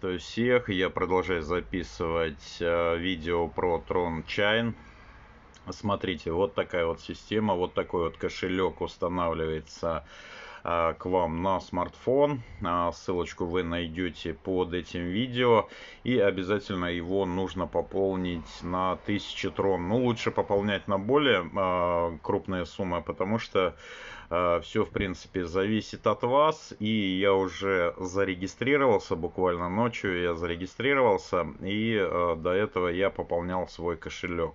Приветствую всех, я продолжаю записывать э, видео про Tron Chain. Смотрите, вот такая вот система, вот такой вот кошелек устанавливается Э, к вам на смартфон. Э, ссылочку вы найдете под этим видео. И обязательно его нужно пополнить на 1000 трон. Ну, лучше пополнять на более э, крупные суммы, потому что все, в принципе, зависит от вас. И я уже зарегистрировался, буквально ночью я зарегистрировался. И до этого я пополнял свой кошелек.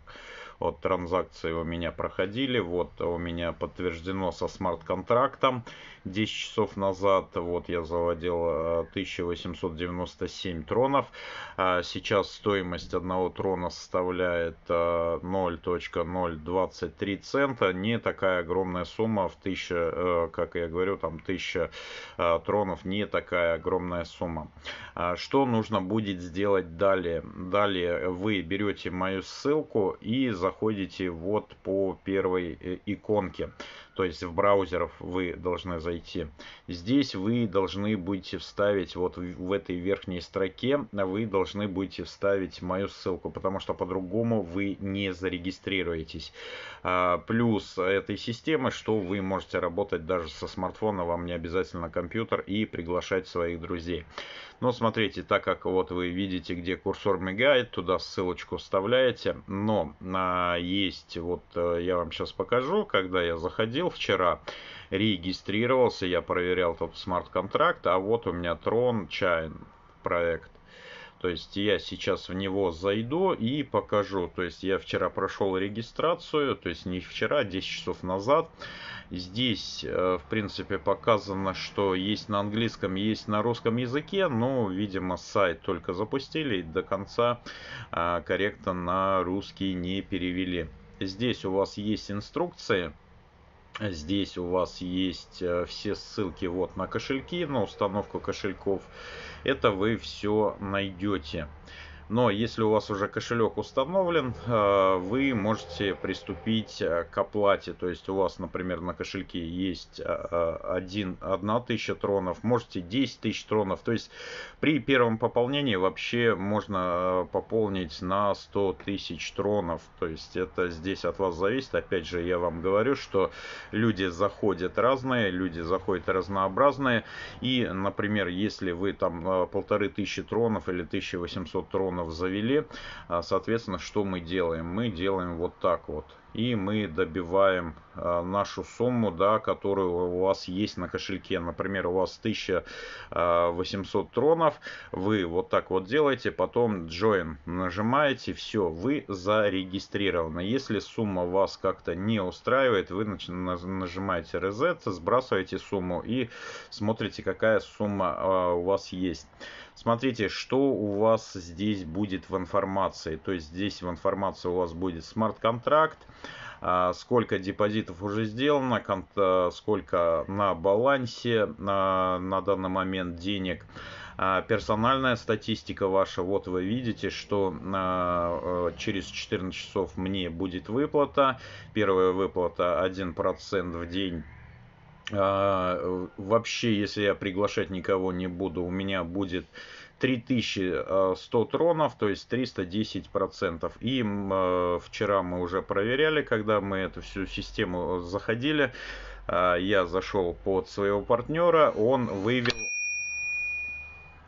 Вот транзакции у меня проходили. Вот у меня подтверждено со смарт-контрактом 10 часов назад. Вот я заводил 1897 э, тронов. А сейчас стоимость одного трона составляет 0.023 э, цента. Не такая огромная сумма в 1000, э, как я говорю, там 1000 тронов. Не такая огромная сумма. А что нужно будет сделать далее? Далее вы берете мою ссылку и заходите проходите вот по первой э, иконке то есть в браузеров вы должны зайти. Здесь вы должны будете вставить, вот в этой верхней строке, вы должны будете вставить мою ссылку, потому что по-другому вы не зарегистрируетесь. А, плюс этой системы, что вы можете работать даже со смартфона, вам не обязательно компьютер, и приглашать своих друзей. Но смотрите, так как вот вы видите, где курсор мигает, туда ссылочку вставляете, но а, есть, вот э, я вам сейчас покажу, когда я заходил, заплатил вчера, регистрировался, я проверял тот смарт-контракт, а вот у меня Tron Chain проект. То есть я сейчас в него зайду и покажу. То есть я вчера прошел регистрацию, то есть не вчера, 10 а часов назад. Здесь, э, в принципе, показано, что есть на английском, есть на русском языке, но, видимо, сайт только запустили и до конца э, корректно на русский не перевели. Здесь у вас есть инструкции Здесь у вас есть э, все ссылки вот на кошельки, на установку кошельков. Это вы все найдете. Но если у вас уже кошелек установлен, э, вы можете приступить э, к оплате. То есть у вас, например, на кошельке есть 1, э, 1 тысяча тронов, можете 10 тысяч тронов. То есть при первом пополнении вообще можно пополнить на 100 тысяч тронов. То есть это здесь от вас зависит. Опять же, я вам говорю, что люди заходят разные, люди заходят разнообразные. И, например, если вы там полторы тысячи тронов или 1800 тронов миллионов завели. А, соответственно, что мы делаем? Мы делаем вот так вот. И мы добиваем Э, нашу сумму, да, которую у вас есть на кошельке. Например, у вас 1800 э, тронов, вы вот так вот делаете, потом Join нажимаете, все, вы зарегистрированы. Если сумма вас как-то не устраивает, вы нажимаете Reset, сбрасываете сумму и смотрите, какая сумма э, у вас есть. Смотрите, что у вас здесь будет в информации. То есть здесь в информации у вас будет смарт-контракт, а, сколько депозитов уже сделано, а, сколько на балансе а, на, данный момент денег. Персональная статистика ваша, вот вы видите, что через 14 часов мне будет выплата. Первая выплата 1% в день вообще, если я приглашать никого не буду, у меня будет 3100 э, тронов, то есть 310 процентов. И э, вчера мы уже проверяли, когда мы эту всю систему э, заходили. Я зашел под своего партнера, он вывел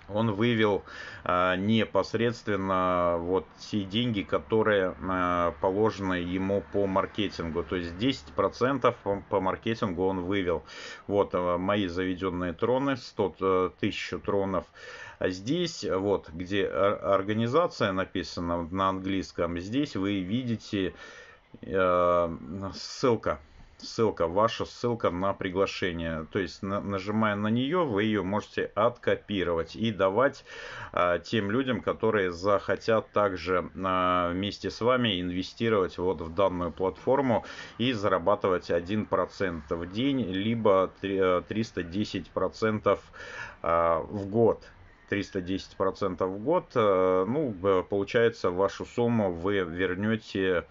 он вывел а, непосредственно вот те деньги, которые а, положены ему по маркетингу. То есть 10% по, по маркетингу он вывел. Вот а, мои заведенные троны, 100 тысяч тронов. А, а здесь, э, вот, где организация написана на английском, здесь вы видите э, ссылка. Ссылка, ваша ссылка на приглашение. То есть, на, нажимая на нее, вы ее можете откопировать и давать э, тем людям, которые захотят также э, вместе с вами инвестировать вот в данную платформу и зарабатывать 1% в день, либо 3, 310% э, а, в год. 310% в год, э, ну, получается, вашу сумму вы вернете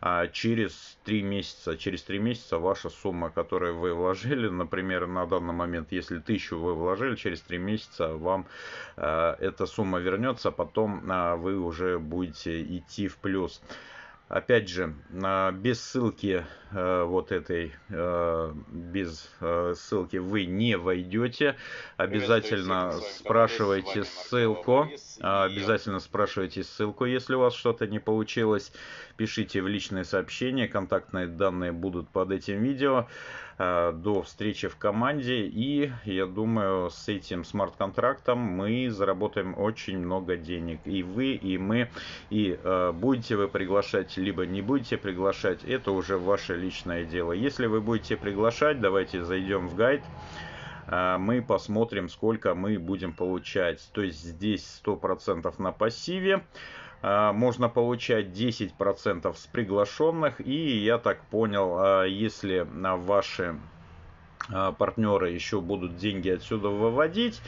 а, через 3 месяца. Через 3 месяца ваша сумма, которую вы вложили, например, на данный момент, если 1000 вы вложили, через 3 месяца вам э, эта сумма вернется, потом а, вы уже будете идти в плюс. Опять же, без ссылки э, вот этой, э, без э, ссылки вы не войдете. Обязательно спрашивайте ссылку. Обязательно спрашивайте ссылку, если у вас что-то не получилось. Пишите в личные сообщения, контактные данные будут под этим видео. Э, до встречи в команде. И я думаю, с этим смарт-контрактом мы заработаем очень много денег. И вы, и мы. И э, будете вы приглашать, либо не будете приглашать, это уже ваше личное дело. Если вы будете приглашать, давайте зайдем в гайд э, мы посмотрим, сколько мы будем получать. То есть здесь 100% на пассиве. А, можно получать 10% с приглашенных. И я так понял, а, если ваши а, партнеры еще будут деньги отсюда выводить,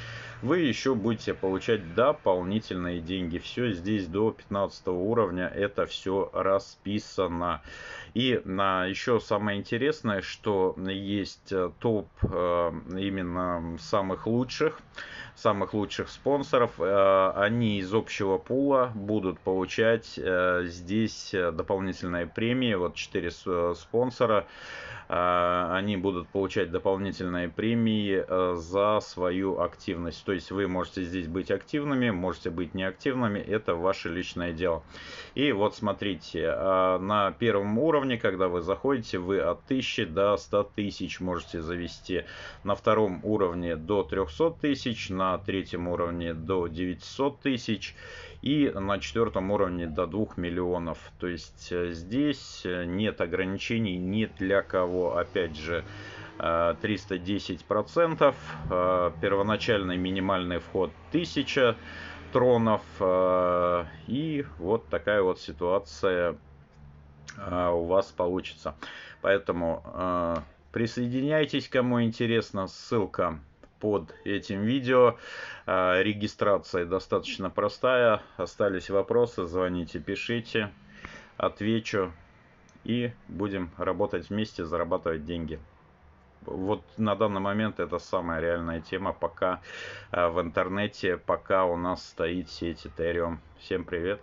вы еще будете получать дополнительные деньги. Все здесь до 15 уровня, это все расписано. И на, еще самое интересное, что есть э, топ э, именно самых лучших, самых лучших спонсоров. Э, они из общего пула будут получать здесь дополнительные премии. Вот 4 спонсора а, они будут получать дополнительные премии э, за свою активность. То есть вы можете здесь быть активными, можете быть неактивными, это ваше личное дело. И вот смотрите, а, на первом уровне, когда вы заходите, вы от 1000 до 100 тысяч можете завести. На втором уровне до 300 тысяч, на третьем уровне до 900 тысяч и на четвертом уровне до 2 миллионов. То есть э, здесь э, нет ограничений ни для кого. Опять же, 310%, э, первоначальный минимальный вход 1000 тронов. И вот такая вот ситуация у вас получится. Поэтому присоединяйтесь, кому интересно. Ссылка под этим видео. А, регистрация достаточно простая. Остались вопросы, звоните, пишите, отвечу. И будем работать вместе, зарабатывать деньги. Вот на данный момент это самая реальная тема пока а, в интернете, пока у нас стоит сеть Ethereum. Всем привет!